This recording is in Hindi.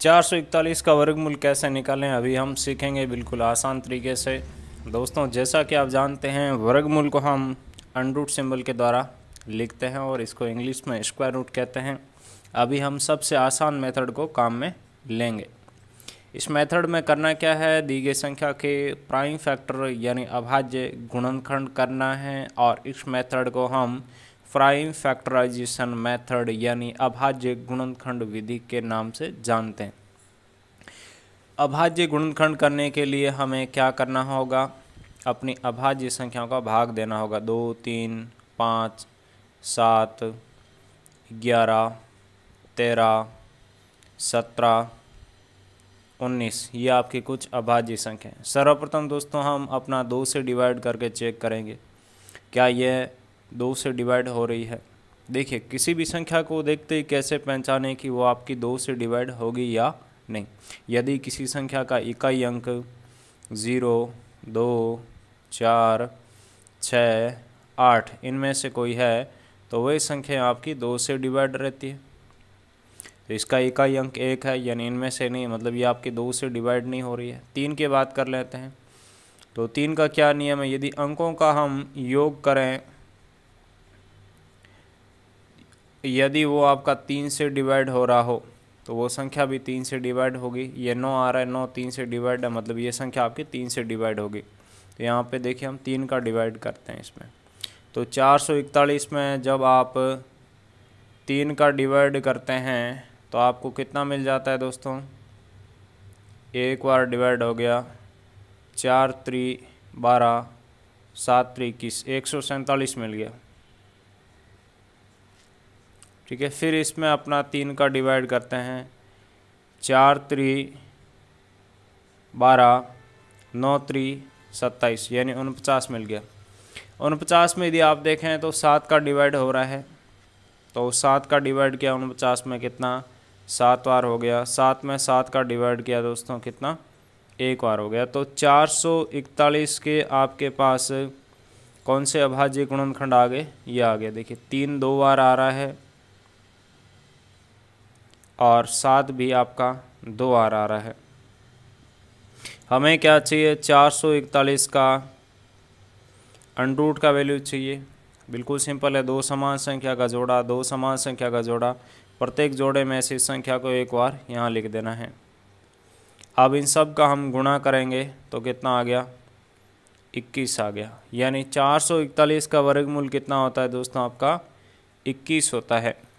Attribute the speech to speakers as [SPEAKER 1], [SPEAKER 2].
[SPEAKER 1] चार सौ इकतालीस का वर्गमूल कैसे निकालें अभी हम सीखेंगे बिल्कुल आसान तरीके से दोस्तों जैसा कि आप जानते हैं वर्गमूल को हम अनरूट सिंबल के द्वारा लिखते हैं और इसको इंग्लिश में स्क्वायर रूट कहते हैं अभी हम सबसे आसान मेथड को काम में लेंगे इस मेथड में करना क्या है दी गई संख्या के प्राइम फैक्टर यानी अभाज्य गुणनखंड करना है और इस मेथड को हम प्राइम फैक्टराइजेशन मेथड यानी अभाज्य गुणनखंड विधि के नाम से जानते हैं अभाज्य गुणनखंड करने के लिए हमें क्या करना होगा अपनी अभाज्य संख्याओं का भाग देना होगा दो तीन पाँच सात ग्यारह तेरह सत्रह उन्नीस ये आपकी कुछ अभाज्य संख्या हैं सर्वप्रथम दोस्तों हम अपना दो से डिवाइड करके चेक करेंगे क्या यह दो से डिवाइड हो रही है देखिए किसी भी संख्या को देखते ही कैसे पहचाने कि वो आपकी दो से डिवाइड होगी या नहीं यदि किसी संख्या का इकाई अंक ज़ीरो दो चार छ आठ इनमें से कोई है तो वही संख्या आपकी दो से डिवाइड रहती है तो इसका इकाई अंक एक है यानी इनमें से नहीं मतलब ये आपकी दो से डिवाइड नहीं हो रही है तीन की बात कर लेते हैं तो तीन का क्या नियम है यदि अंकों का हम योग करें यदि वो आपका तीन से डिवाइड हो रहा हो तो वो संख्या भी तीन से डिवाइड होगी ये नौ आ रहा है नौ तीन से डिवाइड है मतलब ये संख्या आपकी तीन से डिवाइड होगी तो यहाँ पे देखिए हम तीन का डिवाइड करते हैं इसमें तो चार सौ इकतालीस में जब आप तीन का डिवाइड करते हैं तो आपको कितना मिल जाता है दोस्तों एक बार डिवाइड हो गया चार त्री बारह सात त्री इक्कीस एक सौ सैंतालीस मिल गया ठीक है फिर इसमें अपना तीन का डिवाइड करते हैं चार त्री बारह नौ त्री सत्ताईस यानी उनपचास मिल गया उनपचास में यदि आप देखें तो सात का डिवाइड हो रहा है तो सात का डिवाइड किया उनपचास में कितना सात बार हो गया सात में सात का डिवाइड किया दोस्तों कितना एक बार हो गया तो चार सौ इकतालीस के आपके पास कौन से अभाज्य गुणनखंड आ गए ये आ गया देखिए तीन दो बार आ रहा है और सात भी आपका दो आर आ रहा है हमें क्या चाहिए चार सौ इकतालीस का अनरूट का वैल्यू चाहिए बिल्कुल सिंपल है दो समान संख्या का जोड़ा दो समान संख्या का जोड़ा प्रत्येक जोड़े में से इस संख्या को एक बार यहाँ लिख देना है अब इन सब का हम गुणा करेंगे तो कितना आ गया 21 आ गया यानी 441 का वर्गमूल कितना होता है दोस्तों आपका 21 होता है